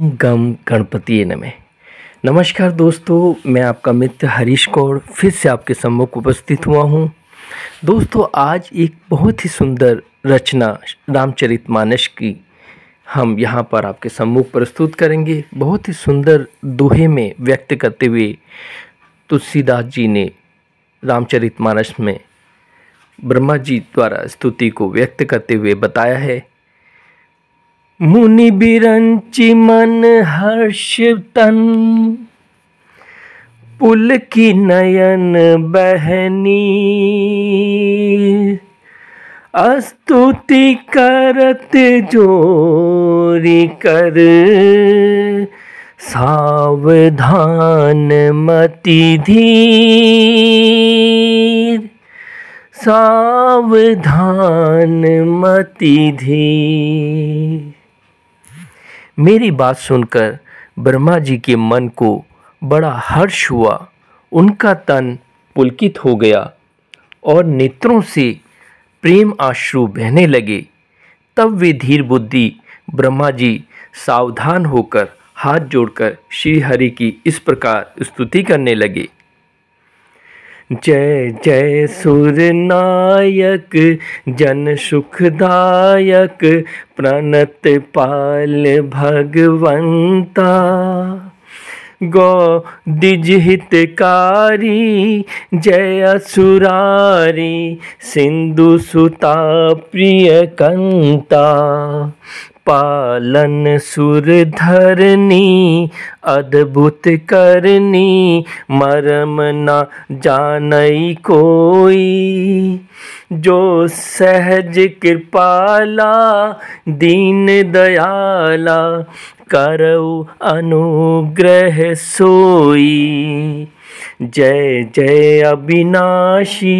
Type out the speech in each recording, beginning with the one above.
गम गणपति नमे नमस्कार दोस्तों मैं आपका मित्र हरीश कौर फिर से आपके सम्मुख उपस्थित हुआ हूँ दोस्तों आज एक बहुत ही सुंदर रचना रामचरित मानस की हम यहाँ पर आपके सम्मुख प्रस्तुत करेंगे बहुत ही सुंदर दोहे में व्यक्त करते हुए तुलसीदास जी ने रामचरित मानस में ब्रह्मा जी द्वारा स्तुति को व्यक्त करते हुए बताया है मुनि बिरंचि मन हर्ष तन पुल की नयन बहनी स्तुति करत जोरी कर सावधान मति धीर सावधान मति धीर मेरी बात सुनकर ब्रह्मा जी के मन को बड़ा हर्ष हुआ उनका तन पुलकित हो गया और नेत्रों से प्रेम आश्रु बहने लगे तब वे धीर बुद्धि ब्रह्मा जी सावधान होकर हाथ जोड़कर श्री हरि की इस प्रकार स्तुति करने लगे जय जय सुर नायक जन सुखदायक प्रणत पाल भगवंता गो दिज हितकारी जय असुरारी सिंधु सुता प्रिय कंता पालन सुर धरनी अद्भुत करनी मरम न जान कोई जो सहज कृपाला दीन दयाला करऊ अनुग्रह सोई जय जय अविनाशी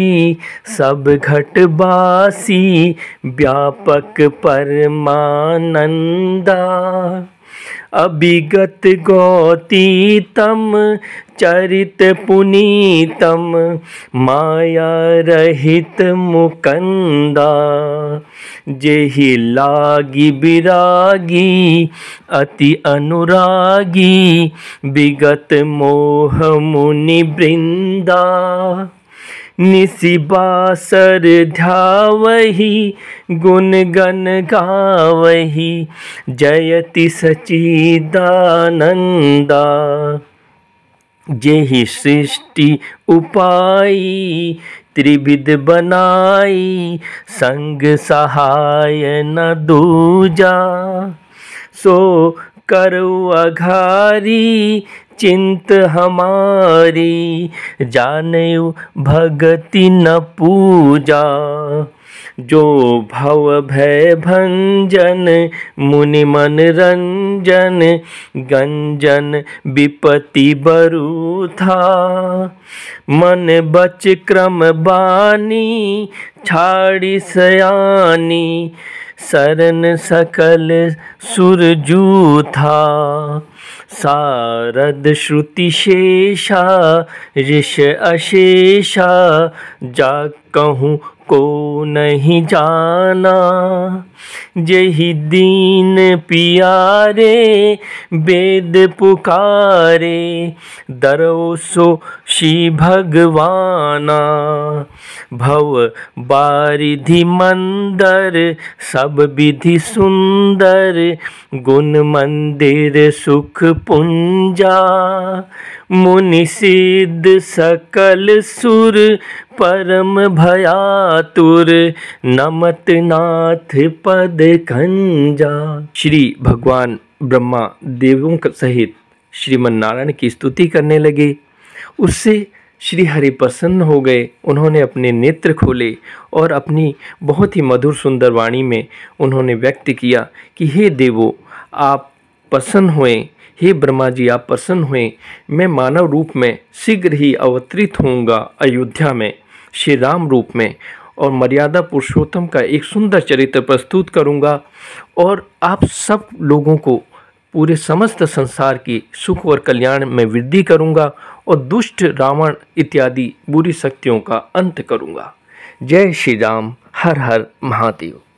सब घट बासी व्यापक परमानंदा अभिगत गौती तम चरित पुनीतम माया रहित मुकंदा जेहि लागी विरागी अति अनुरागी विगत मोह मुनि वृंदा निशिबासर ध्यावही गुणगन गावही जयति सचिदानंदा जेहि सृष्टि उपाय त्रिविध बनाई संग सहाय न दूजा सो करु अघारी चिंत हमारी जाने भगति न पूजा जो भव भय भंजन मुनि मन रंजन गंजन विपति बरु था मन बच क्रम बानी छाड़ी सयानी शरण सकल सुरजू था सारद श्रुति शेषा ऋष अशेषा जा कहूँ को नहीं जाना जही दीन पियारे वेद पुकारे दरोसो सो श्री भगवाना भव बारिधि मंदर सब विधि सुंदर गुण मंदिर सुख पुंजा मुनि सिद्ध सकल सुर परम भयातुर नमत नाथ प पद खंजा श्री भगवान ब्रह्मा देवों सहित श्रीमनारायण की स्तुति करने लगे उससे श्री हरि प्रसन्न हो गए उन्होंने अपने नेत्र खोले और अपनी बहुत ही मधुर सुंदर वाणी में उन्होंने व्यक्त किया कि हे देवो आप प्रसन्न हुए हे ब्रह्मा जी आप प्रसन्न हुए मैं मानव रूप में शीघ्र ही अवतरित होऊंगा अयोध्या में श्री राम रूप में और मर्यादा पुरुषोत्तम का एक सुंदर चरित्र प्रस्तुत करूंगा और आप सब लोगों को पूरे समस्त संसार की सुख और कल्याण में वृद्धि करूंगा और दुष्ट रावण इत्यादि बुरी शक्तियों का अंत करूंगा जय श्री राम हर हर महादेव